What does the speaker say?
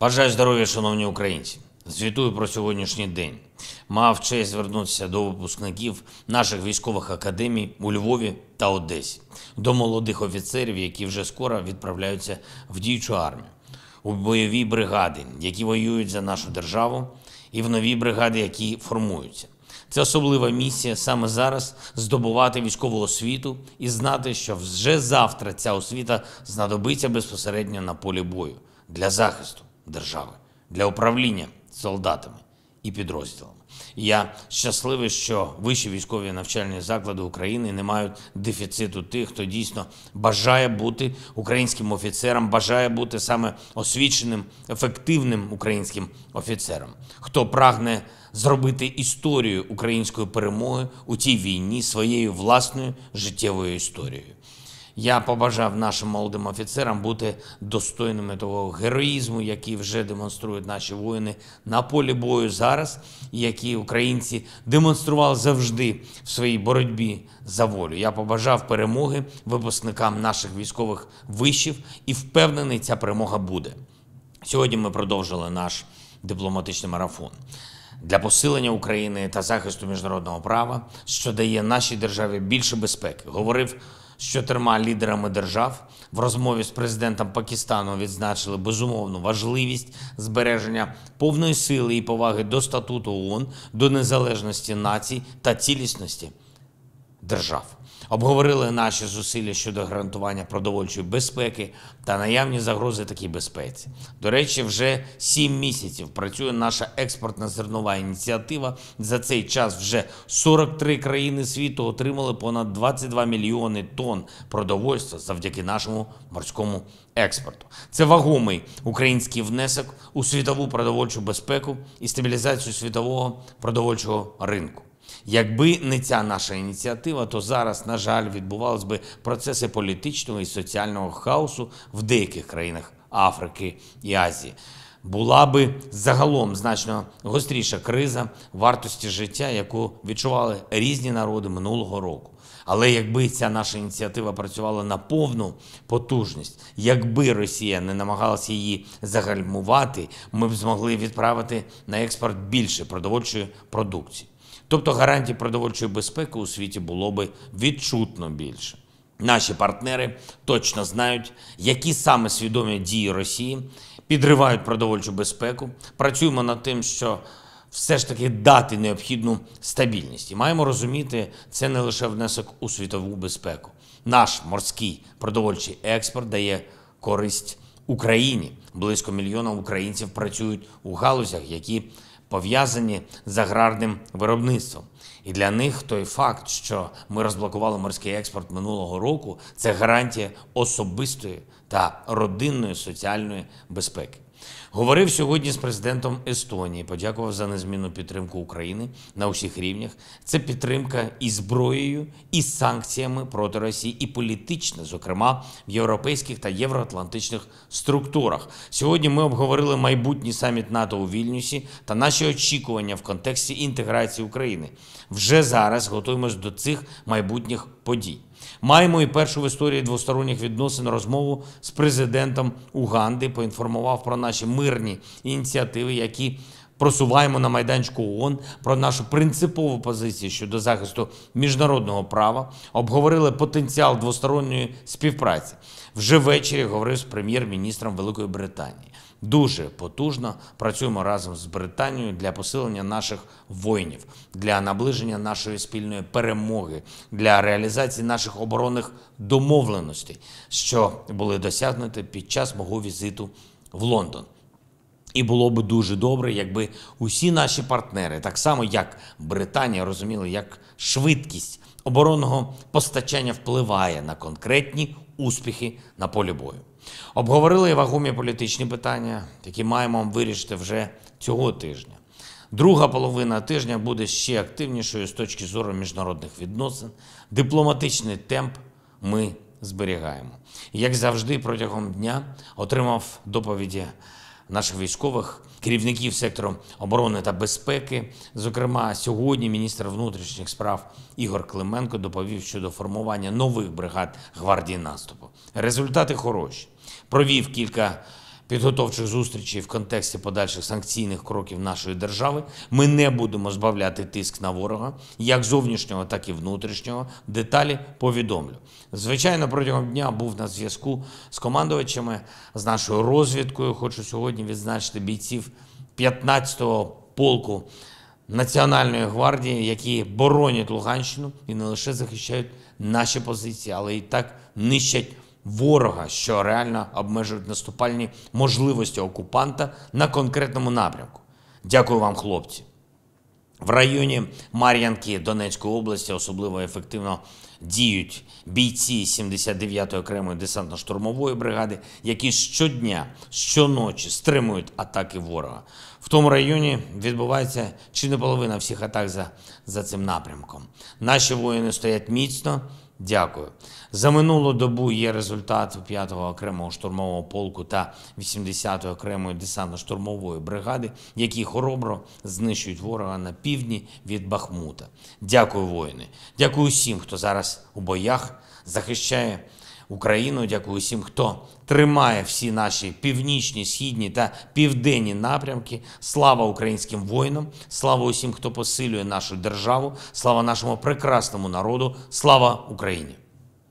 Бажаю здоров'я, шановні українці. Звітую про сьогоднішній день. Мав честь звернутися до випускників наших військових академій у Львові та Одесі, до молодих офіцерів, які вже скоро відправляються в діючу армію, у бойові бригади, які воюють за нашу державу, і в нові бригади, які формуються. Це особлива місія саме зараз здобувати військову освіту і знати, що вже завтра ця освіта знадобиться безпосередньо на полі бою для захисту держави, для управління солдатами і підрозділами. Я щасливий, що вищі військові навчальні заклади України не мають дефіциту тих, хто дійсно бажає бути українським офіцером, бажає бути саме освіченим, ефективним українським офіцером, хто прагне зробити історію української перемоги у тій війні своєю власною життєвою історією. Я побажав нашим молодим офіцерам бути достойними того героїзму, який вже демонструють наші воїни на полі бою зараз, і який українці демонстрували завжди в своїй боротьбі за волю. Я побажав перемоги випускникам наших військових вишів і впевнений, ця перемога буде. Сьогодні ми продовжили наш дипломатичний марафон для посилення України та захисту міжнародного права, що дає нашій державі більше безпеки. Говорив. З чотирма лідерами держав в розмові з президентом Пакистану відзначили безумовну важливість збереження повної сили і поваги до статуту ООН, до незалежності націй та цілісності держав. Обговорили наші зусилля щодо гарантування продовольчої безпеки та наявні загрози такій безпеці. До речі, вже сім місяців працює наша експортна зернова ініціатива. За цей час вже 43 країни світу отримали понад 22 мільйони тонн продовольства завдяки нашому морському експорту. Це вагомий український внесок у світову продовольчу безпеку і стабілізацію світового продовольчого ринку. Якби не ця наша ініціатива, то зараз, на жаль, відбувалися би процеси політичного і соціального хаосу в деяких країнах Африки і Азії. Була би загалом значно гостріша криза вартості життя, яку відчували різні народи минулого року. Але якби ця наша ініціатива працювала на повну потужність, якби Росія не намагалася її загальмувати, ми б змогли відправити на експорт більше продовольчої продукції. Тобто гарантій продовольчої безпеки у світі було би відчутно більше. Наші партнери точно знають, які саме свідомі дії Росії підривають продовольчу безпеку. Працюємо над тим, що все ж таки дати необхідну стабільність. І маємо розуміти, це не лише внесок у світову безпеку. Наш морський продовольчий експорт дає користь Україні. Близько мільйона українців працюють у галузях, які пов'язані з аграрним виробництвом. І для них той факт, що ми розблокували морський експорт минулого року, це гарантія особистої та родинної соціальної безпеки. Говорив сьогодні з президентом Естонії, подякував за незмінну підтримку України на усіх рівнях. Це підтримка і зброєю, і санкціями проти Росії, і політична, зокрема в європейських та євроатлантичних структурах. Сьогодні ми обговорили майбутній саміт НАТО у Вільнюсі та наші очікування в контексті інтеграції України. Вже зараз готуємось до цих майбутніх подій. Маємо і першу в історії двосторонніх відносин розмову з президентом Уганди. Поінформував про наші мирні ініціативи, які просуваємо на майданчику ООН, про нашу принципову позицію щодо захисту міжнародного права. Обговорили потенціал двосторонньої співпраці. Вже ввечері говорив з прем'єр-міністром Великої Британії дуже потужно працюємо разом з Британією для посилення наших воїнів, для наближення нашої спільної перемоги, для реалізації наших оборонних домовленостей, що були досягнуті під час мого візиту в Лондон. І було б дуже добре, якби усі наші партнери, так само як Британія, розуміли, як швидкість оборонного постачання впливає на конкретні успіхи на полі бою. Обговорили вагомі політичні питання, які маємо вирішити вже цього тижня. Друга половина тижня буде ще активнішою з точки зору міжнародних відносин. Дипломатичний темп ми зберігаємо. Як завжди, протягом дня отримав доповіді наших військових, керівників сектору оборони та безпеки. Зокрема, сьогодні міністр внутрішніх справ Ігор Клименко доповів щодо формування нових бригад гвардії наступу. Результати хороші. Провів кілька підготовчих зустрічей в контексті подальших санкційних кроків нашої держави. Ми не будемо збавляти тиск на ворога, як зовнішнього, так і внутрішнього. Деталі повідомлю. Звичайно, протягом дня був на зв'язку з командувачами, з нашою розвідкою. Хочу сьогодні відзначити бійців 15-го полку. Національної гвардії, які боронять Луганщину і не лише захищають наші позиції, але й так нищать ворога, що реально обмежують наступальні можливості окупанта на конкретному напрямку. Дякую вам, хлопці. В районі Мар'янки Донецької області особливо ефективно діють бійці 79-ї окремої десантно-штурмової бригади, які щодня, щоночі стримують атаки ворога. В тому районі відбувається чи не половина всіх атак за, за цим напрямком. Наші воїни стоять міцно. Дякую. За минулу добу є результат 5-го окремого штурмового полку та 80-ї окремої десантно-штурмової бригади, які хоробро знищують ворога на півдні від Бахмута. Дякую, воїни. Дякую всім, хто зараз у боях захищає Україну. Дякую усім, хто тримає всі наші північні, східні та південні напрямки. Слава українським воїнам! Слава усім, хто посилює нашу державу, слава нашому прекрасному народу, слава Україні!